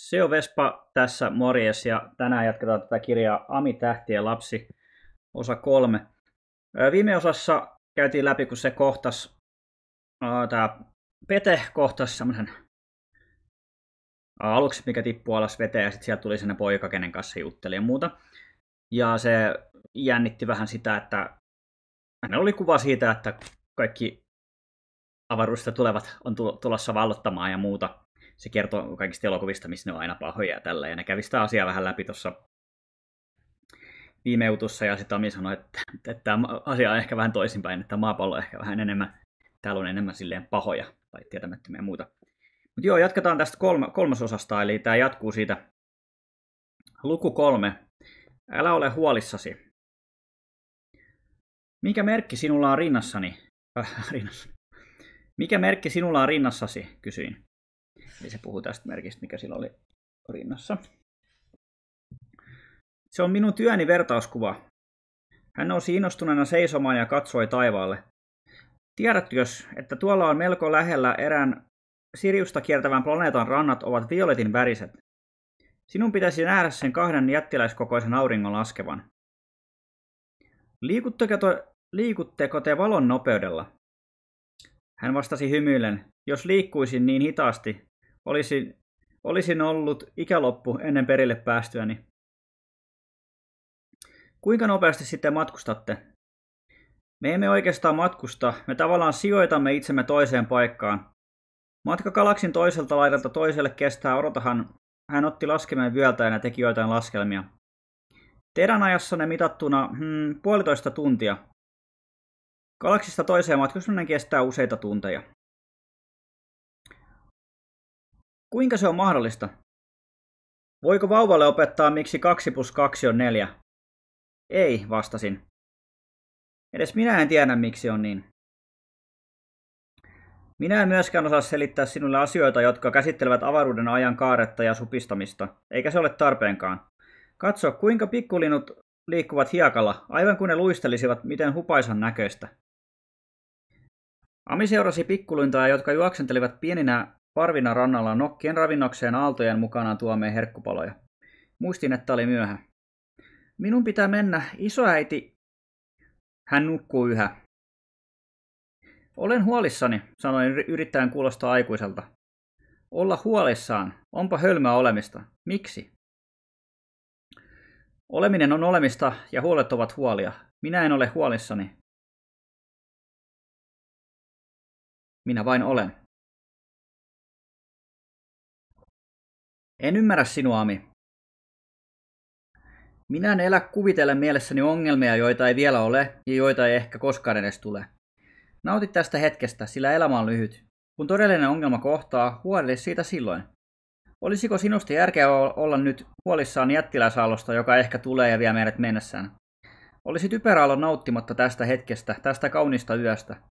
Se on Vespa tässä, morjes, ja tänään jatketaan tätä kirjaa Ami ja lapsi, osa kolme. Viime osassa käytiin läpi, kun se kohtas, tämä Pete kohtasi semmoisen aluksi, mikä tippui alas veteen, ja sitten sieltä tuli sinne poika, kenen kanssa jutteli ja muuta. Ja se jännitti vähän sitä, että hänellä oli kuva siitä, että kaikki avaruudesta tulevat on tulossa vallottamaan ja muuta se kertoo kaikista elokuvista, missä ne on aina pahoja ja tällä. Ja ne kävi sitä asiaa vähän läpi tuossa viime jutussa, ja sitten Ami sanoi, että, että tämä asia on ehkä vähän toisinpäin, että maapallo on ehkä vähän enemmän, täällä on enemmän silleen pahoja tai tietämättömiä muuta. Mutta joo, jatketaan tästä kolme, kolmasosasta, eli tämä jatkuu siitä luku kolme. Älä ole huolissasi. Mikä merkki sinulla on rinnassani? Äh, rinnassani. Mikä merkki sinulla on rinnassasi, kysyin. Eli niin se puhuu tästä merkistä, mikä sillä oli rinnassa. Se on minun työni vertauskuva. Hän nousi innostuneena seisomaan ja katsoi taivaalle. jos, että tuolla on melko lähellä erään Sirjusta kiertävän planeetan rannat ovat violetin väriset. Sinun pitäisi nähdä sen kahden jättiläiskokoisen auringon laskevan. Liikutteko te, liikutteko te valon nopeudella? Hän vastasi hymyillen, jos liikkuisin niin hitaasti, olisin, olisin ollut ikäloppu ennen perille päästyäni. Kuinka nopeasti sitten matkustatte? Me emme oikeastaan matkusta, me tavallaan sijoitamme itsemme toiseen paikkaan. Matka galaksin toiselta laidalta toiselle kestää odotahan. Hän otti laskemeen vyöltä ja teki joitain laskelmia. Teidän ajassanne mitattuna hmm, puolitoista tuntia. Galaksista toiseen matkustaminen kestää useita tunteja. Kuinka se on mahdollista? Voiko vauvalle opettaa, miksi 2 plus 2 on 4? Ei, vastasin. Edes minä en tiedä, miksi on niin. Minä en myöskään osaa selittää sinulle asioita, jotka käsittelevät avaruuden ajan kaaretta ja supistamista, eikä se ole tarpeenkaan. Katso, kuinka pikkulinut liikkuvat hiekalla, aivan kuin ne luistelisivat, miten hupaisan näköistä. Ami seurasi pikkulintaa, jotka juoksentelivat pieninä parvina rannalla nokkien ravinnokseen aaltojen mukanaan tuomeen herkkupaloja. Muistin, että oli myöhä. Minun pitää mennä, isoäiti. Hän nukkuu yhä. Olen huolissani, sanoi yrittäen kuulostaa aikuiselta. Olla huolissaan, onpa hölmöä olemista. Miksi? Oleminen on olemista ja huolet ovat huolia. Minä en ole huolissani. Minä vain olen. En ymmärrä sinua, Ami. Minä en elä kuvitella mielessäni ongelmia, joita ei vielä ole ja joita ei ehkä koskaan edes tule. Nauti tästä hetkestä, sillä elämä on lyhyt. Kun todellinen ongelma kohtaa, huolehdi siitä silloin. Olisiko sinusta järkeä olla nyt huolissaan jättiläsaalosta, joka ehkä tulee ja vie meidät mennessään? Olisi typerä olla nauttimatta tästä hetkestä, tästä kaunista yöstä.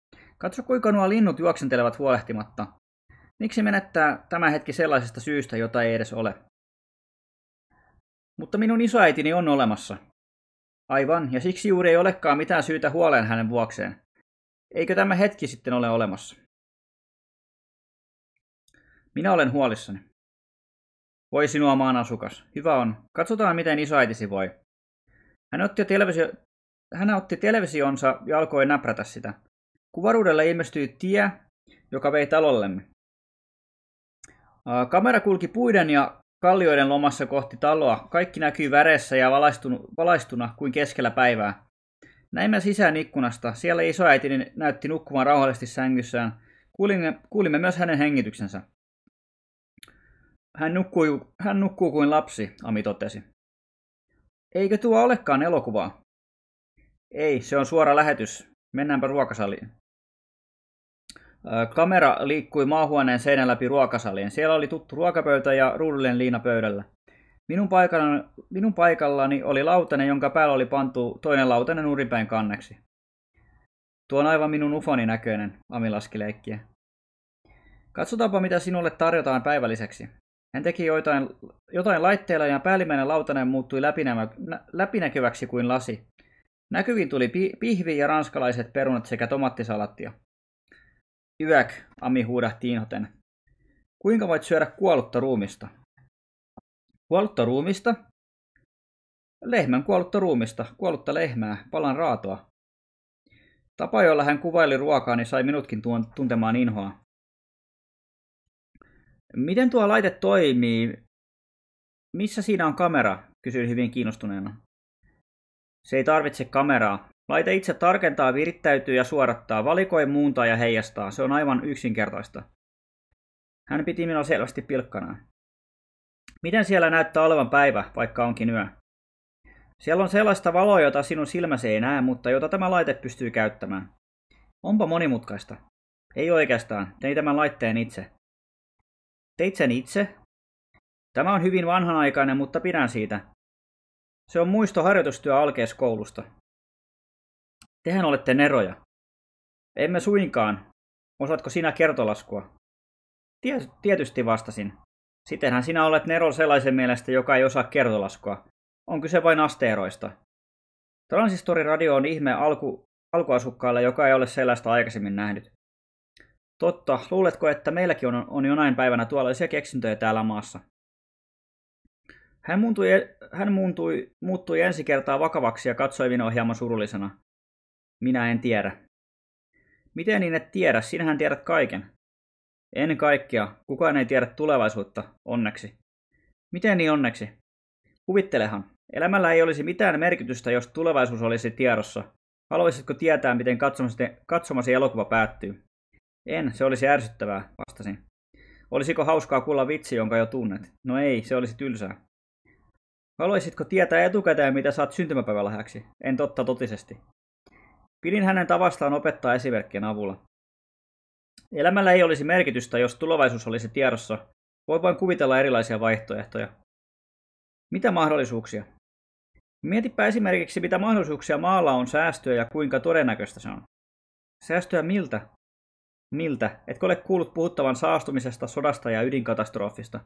Katso kuinka nuo linnut juoksentelevat huolehtimatta. Miksi menettää tämä hetki sellaisesta syystä, jota ei edes ole? Mutta minun isoäitini on olemassa. Aivan, ja siksi juuri ei olekaan mitään syytä huoleen hänen vuokseen. Eikö tämä hetki sitten ole olemassa? Minä olen huolissani. Voi sinua maan asukas. Hyvä on. Katsotaan, miten isoäitisi voi. Hän otti, televisio... Hän otti televisionsa ja alkoi näprätä sitä. Kuvaruudella ilmestyi tie, joka vei talollemme. Kamera kulki puiden ja kallioiden lomassa kohti taloa. Kaikki näkyi väressä ja valaistuna kuin keskellä päivää. Näimme sisään ikkunasta. Siellä isoäitini näytti nukkumaan rauhallisesti sängyssään. Kuulimme, kuulimme myös hänen hengityksensä. Hän nukkuu, hän nukkuu kuin lapsi, Ami totesi. Eikö tuo olekaan elokuvaa? Ei, se on suora lähetys. Mennäänpä ruokasaliin. Kamera liikkui maahuoneen seinän läpi ruokasaliin. Siellä oli tuttu ruokapöytä ja ruudullinen liina pöydällä. Minun paikallani, minun paikallani oli lautanen, jonka päällä oli pantu toinen lautanen nurinpäin kanneksi. Tuo on aivan minun ufoni näköinen, Ami laski leikkiä. Katsotaanpa, mitä sinulle tarjotaan päivälliseksi. Hän teki jotain, jotain laitteilla ja päällimmäinen lautanen muuttui läpinävä, läpinäkyväksi kuin lasi. Näkyviin tuli pi, pihvi ja ranskalaiset perunat sekä tomattisalattia. Hyväk, Ami huudahti inhoten. Kuinka voit syödä kuollutta ruumista? Kuollutta ruumista? Lehmän kuollutta ruumista, kuollutta lehmää, palan raatoa. Tapa, jolla hän kuvaili ruokaani, niin sai minutkin tuon tuntemaan inhoa. Miten tuo laite toimii? Missä siinä on kamera? kysyin hyvin kiinnostuneena. Se ei tarvitse kameraa, Laite itse tarkentaa, virittäytyy ja suorattaa, valikoi, muuntaa ja heijastaa. Se on aivan yksinkertaista. Hän piti minua selvästi pilkkanaan. Miten siellä näyttää olevan päivä, vaikka onkin yö? Siellä on sellaista valoa, jota sinun silmäsi ei näe, mutta jota tämä laite pystyy käyttämään. Onpa monimutkaista. Ei oikeastaan, tein tämän laitteen itse. Teit sen itse? Tämä on hyvin vanhanaikainen, mutta pidän siitä. Se on muisto harjoitustyö alkeiskoulusta. Tehän olette neroja. Emme suinkaan. Osaatko sinä kertolaskua? Tietysti vastasin. Sitenhän sinä olet nero sellaisen mielestä, joka ei osaa kertolaskua. On kyse vain asteeroista. Transistoriradio on ihme alku, alkuasukkaalle, joka ei ole sellaista aikaisemmin nähnyt. Totta, luuletko, että meilläkin on, on jonain päivänä tuollaisia keksintöjä täällä maassa? Hän, muuntui, e-, hän muuntui, muuttui ensi kertaa vakavaksi ja katsoi minua hieman surullisena. Minä en tiedä. Miten niin et tiedä? Sinähän tiedät kaiken. En kaikkea. Kukaan ei tiedä tulevaisuutta, onneksi. Miten niin onneksi? Kuvittelehan. Elämällä ei olisi mitään merkitystä, jos tulevaisuus olisi tiedossa. Haluaisitko tietää, miten katsomasi, katsomasi elokuva päättyy? En, se olisi ärsyttävää, vastasin. Olisiko hauskaa kuulla vitsi, jonka jo tunnet? No ei, se olisi tylsää. Haluaisitko tietää etukäteen, mitä saat syntymäpäivälahjaksi? En totta totisesti. Pidin hänen tavastaan opettaa esimerkkien avulla. Elämällä ei olisi merkitystä, jos tulevaisuus olisi tiedossa. Voi vain kuvitella erilaisia vaihtoehtoja. Mitä mahdollisuuksia? Mietipä esimerkiksi, mitä mahdollisuuksia maalla on säästöä ja kuinka todennäköistä se on. Säästöä miltä? Miltä? Etkö ole kuullut puhuttavan saastumisesta, sodasta ja ydinkatastrofista?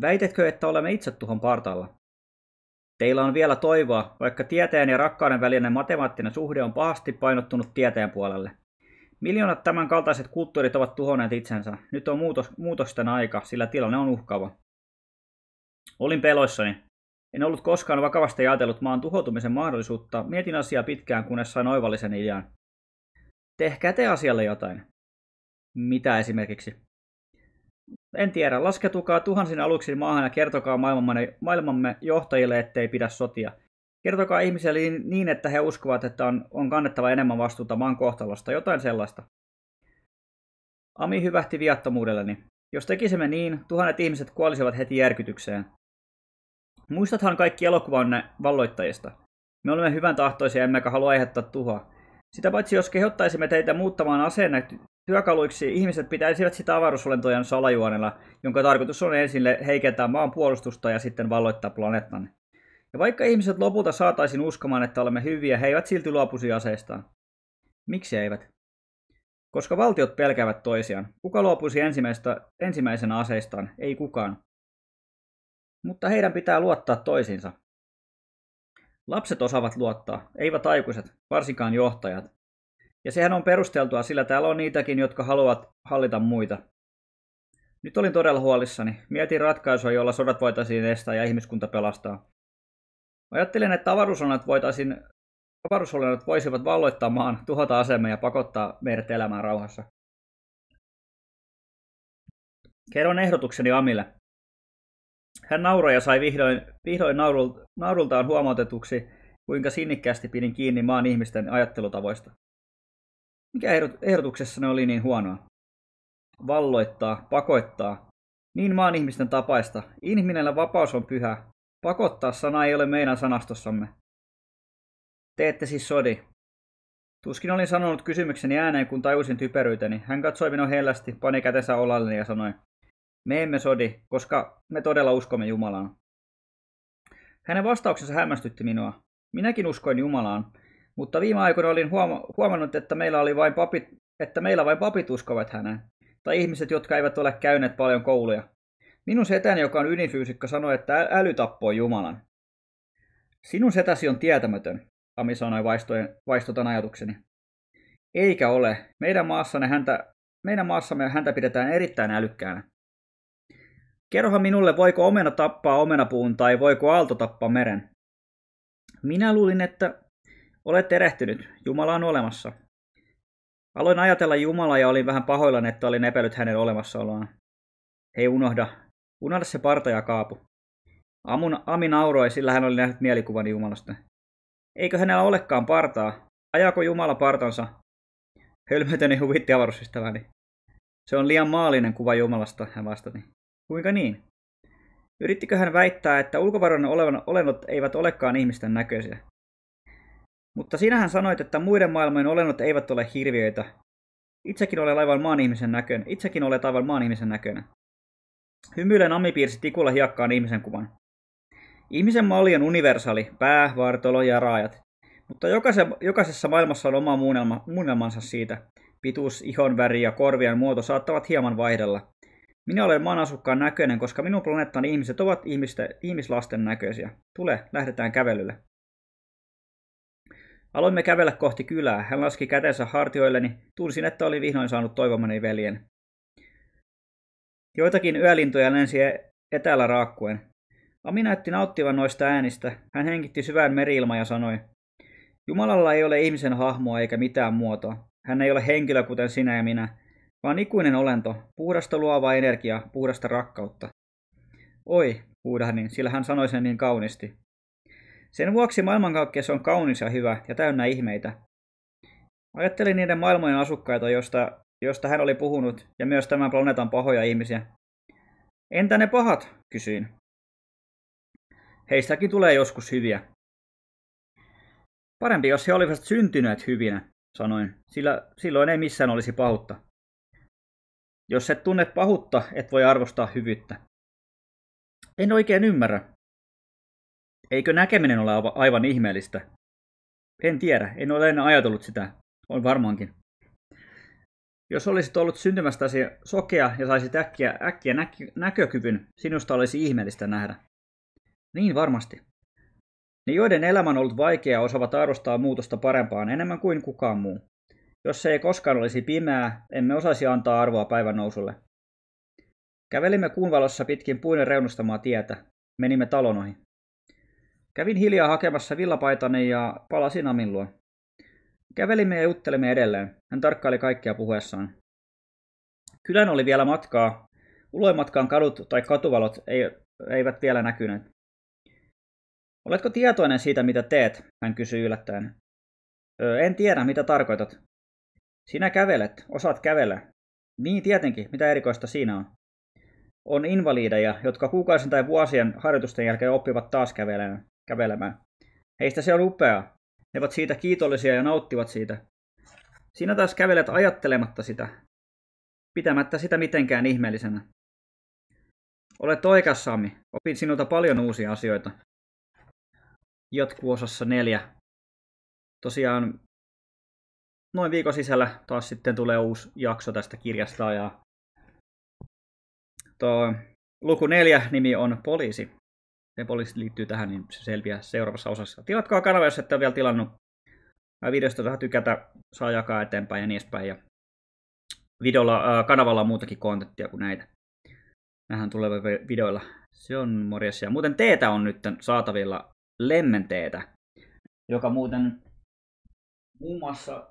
Väitetkö, että olemme itse tuhon partaalla? Teillä on vielä toivoa, vaikka tieteen ja rakkauden välinen matemaattinen suhde on pahasti painottunut tieteen puolelle. Miljoonat tämän kaltaiset kulttuurit ovat tuhonneet itsensä. Nyt on muutos, muutosten aika, sillä tilanne on uhkava. Olin peloissani. En ollut koskaan vakavasti ajatellut maan tuhoutumisen mahdollisuutta. Mietin asiaa pitkään, kunnes sain oivallisen idean. Tehkää te asialle jotain. Mitä esimerkiksi? En tiedä, lasketukaa tuhansin aluksin maahan ja kertokaa maailmamme, maailmamme johtajille, ettei pidä sotia. Kertokaa ihmisille niin, niin, että he uskovat, että on, on kannettava enemmän vastuuta maan kohtalosta, jotain sellaista. Ami hyvähti viattomuudelleni. Jos tekisimme niin, tuhannet ihmiset kuolisivat heti järkytykseen. Muistathan kaikki elokuvanne valloittajista. Me olemme hyvän tahtoisia emmekä halua aiheuttaa tuhoa. Sitä paitsi jos kehottaisimme teitä muuttamaan asenne, Työkaluiksi ihmiset pitäisivät sitä avaruusolentojen salajuonella, jonka tarkoitus on ensin heikentää maan puolustusta ja sitten valloittaa planeettanne. Ja vaikka ihmiset lopulta saataisiin uskomaan, että olemme hyviä, he eivät silti luopuisi aseistaan. Miksi eivät? Koska valtiot pelkäävät toisiaan. Kuka luopuisi ensimmäisenä aseistaan? Ei kukaan. Mutta heidän pitää luottaa toisiinsa. Lapset osaavat luottaa, eivät aikuiset, varsinkaan johtajat. Ja sehän on perusteltua, sillä täällä on niitäkin, jotka haluavat hallita muita. Nyt olin todella huolissani. Mietin ratkaisua, jolla sodat voitaisiin estää ja ihmiskunta pelastaa. Ajattelin, että avaruusolennot, voitaisiin, avaruusolennot voisivat valloittaa maan, tuhota asemaa ja pakottaa meidät elämään rauhassa. Kerron ehdotukseni Amille. Hän nauroi ja sai vihdoin, vihdoin naurultaan huomautetuksi, kuinka sinnikkäästi pidin kiinni maan ihmisten ajattelutavoista. Mikä ehdotuksessa ne oli niin huonoa? Valloittaa, pakoittaa, Niin maan ihmisten tapaista. Ihminellä vapaus on pyhä. Pakottaa sana ei ole meidän sanastossamme. Te ette siis sodi. Tuskin olin sanonut kysymykseni ääneen, kun tajusin typeryyteni. Hän katsoi minua hellästi, pani kätensä olalleni ja sanoi, me emme sodi, koska me todella uskomme Jumalaan. Hänen vastauksensa hämmästytti minua. Minäkin uskoin Jumalaan, mutta viime aikoina olin huomannut, että meillä, oli vain papit, että meillä vain papit uskovat häneen, tai ihmiset, jotka eivät ole käyneet paljon kouluja. Minun setäni, joka on ydinfyysikko, sanoi, että äly tappoi Jumalan. Sinun setäsi on tietämätön, Ami sanoi vaistojen, vaistotan ajatukseni. Eikä ole. Meidän, maassamme, häntä, meidän maassamme häntä pidetään erittäin älykkäänä. Kerrohan minulle, voiko omena tappaa omenapuun tai voiko aalto tappaa meren. Minä luulin, että Olet erehtynyt, Jumala on olemassa. Aloin ajatella Jumalaa ja olin vähän pahoillani, että olin epäillyt hänen olemassaoloaan. Hei unohda, unohda se parta ja kaapu. Amun, Ami nauroi, sillä hän oli nähnyt mielikuvan Jumalasta. Eikö hänellä olekaan partaa? Ajaako Jumala partansa? Hölmötöni huvitti avaruusystäväni. Se on liian maallinen kuva Jumalasta, hän vastasi. Kuinka niin? Yrittikö hän väittää, että ulkovaroinen olennot eivät olekaan ihmisten näköisiä? Mutta sinähän sanoit, että muiden maailmojen olennot eivät ole hirviöitä. Itsekin olen aivan maan ihmisen näköinen. Itsekin olet aivan maan ihmisen näköinen. Hymyilen Ami piirsi tikulla hiakkaan ihmisen kuvan. Ihmisen malli on universaali, pää, vartalo ja raajat. Mutta jokaisessa maailmassa on oma muunnelma, muunnelmansa siitä. Pituus, ihon väri ja korvien muoto saattavat hieman vaihdella. Minä olen maan asukkaan näköinen, koska minun planeettani ihmiset ovat ihmisten, ihmislasten näköisiä. Tule, lähdetään kävelylle. Aloimme kävellä kohti kylää. Hän laski kätensä hartioilleni. Niin tunsin, että oli vihdoin saanut toivomani veljen. Joitakin yölintuja lensi e- etäällä raakkuen. Ami näytti nauttivan noista äänistä. Hän hengitti syvään meriilmaan ja sanoi, Jumalalla ei ole ihmisen hahmoa eikä mitään muotoa. Hän ei ole henkilö kuten sinä ja minä, vaan ikuinen olento, puhdasta luovaa energiaa, puhdasta rakkautta. Oi, huudahdin, sillä hän sanoi sen niin kauniisti. Sen vuoksi maailmankaikkeus on kaunis ja hyvä ja täynnä ihmeitä. Ajattelin niiden maailmojen asukkaita, josta, josta hän oli puhunut, ja myös tämän planeetan pahoja ihmisiä. Entä ne pahat? kysyin. Heistäkin tulee joskus hyviä. Parempi, jos he olivat syntyneet hyvinä, sanoin, sillä silloin ei missään olisi pahutta. Jos et tunne pahutta, et voi arvostaa hyvyyttä. En oikein ymmärrä, Eikö näkeminen ole aivan ihmeellistä? En tiedä, en ole enää ajatellut sitä. On varmaankin. Jos olisit ollut syntymästäsi sokea ja saisit äkkiä, äkkiä näky- näkökyvyn, sinusta olisi ihmeellistä nähdä. Niin varmasti. Ne, joiden elämä on ollut vaikeaa, osaavat arvostaa muutosta parempaan enemmän kuin kukaan muu. Jos se ei koskaan olisi pimeää, emme osaisi antaa arvoa päivän nousulle. Kävelimme kuun valossa pitkin puinen reunustamaa tietä. Menimme talon ohi. Kävin hiljaa hakemassa villapaitani ja palasin Amin luo. Kävelimme ja juttelimme edelleen. Hän tarkkaili kaikkia puheessaan. Kylän oli vielä matkaa. Uloimatkaan kadut tai katuvalot eivät vielä näkyneet. Oletko tietoinen siitä, mitä teet? Hän kysyi yllättäen. en tiedä, mitä tarkoitat. Sinä kävelet, osaat kävellä. Niin tietenkin, mitä erikoista siinä on? On invaliideja, jotka kuukausien tai vuosien harjoitusten jälkeen oppivat taas kävelemään kävelemään. Heistä se on upeaa. He ovat siitä kiitollisia ja nauttivat siitä. Sinä taas kävelet ajattelematta sitä, pitämättä sitä mitenkään ihmeellisenä. Olet oikeassa, Sami. Opin sinulta paljon uusia asioita. Jatkuu osassa neljä. Tosiaan noin viikon sisällä taas sitten tulee uusi jakso tästä kirjasta ja tuo luku neljä nimi on poliisi ne poliisit liittyy tähän, niin se selviää seuraavassa osassa. Tilatkaa kanava, jos ette ole vielä tilannut. Videosta saa tykätä, saa jakaa eteenpäin ja niin edespäin. Ja videolla, äh, kanavalla on muutakin kontenttia kuin näitä. Nähän tulevilla videoilla. Se on morjes. Ja muuten teetä on nyt saatavilla lemmenteetä, joka muuten muun muassa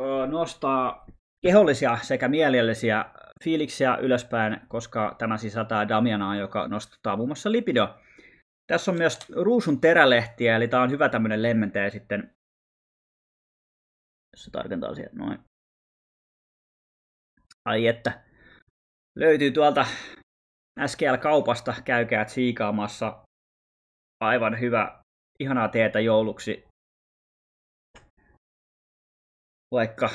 äh, nostaa kehollisia sekä mielellisiä fiiliksiä ylöspäin, koska tämä sisältää Damianaa, joka nostuttaa muun muassa lipidoa. Tässä on myös ruusun terälehtiä, eli tämä on hyvä tämmöinen lemmentäjä sitten. Jos se tarkentaa sieltä noin. Ai että. Löytyy tuolta SKL-kaupasta, käykää siikaamassa. Aivan hyvä, ihanaa teetä jouluksi. Vaikka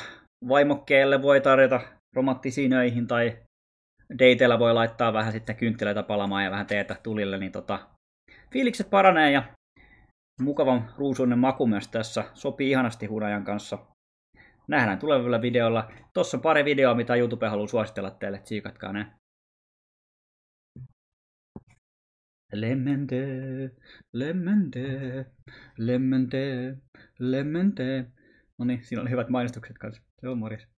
vaimokkeelle voi tarjota öihin tai dateilla voi laittaa vähän sitten kynttilöitä palamaan ja vähän teetä tulille, niin tota, fiilikset paranee ja mukavan ruusuinen maku myös tässä. Sopii ihanasti hunajan kanssa. Nähdään tulevilla videolla. Tossa on pari videoa, mitä YouTube haluaa suositella teille. Tsiikatkaa ne. Lemmente, lemmente, lemmente, lemmente. No niin, siinä oli hyvät mainostukset kanssa. Se on morjes.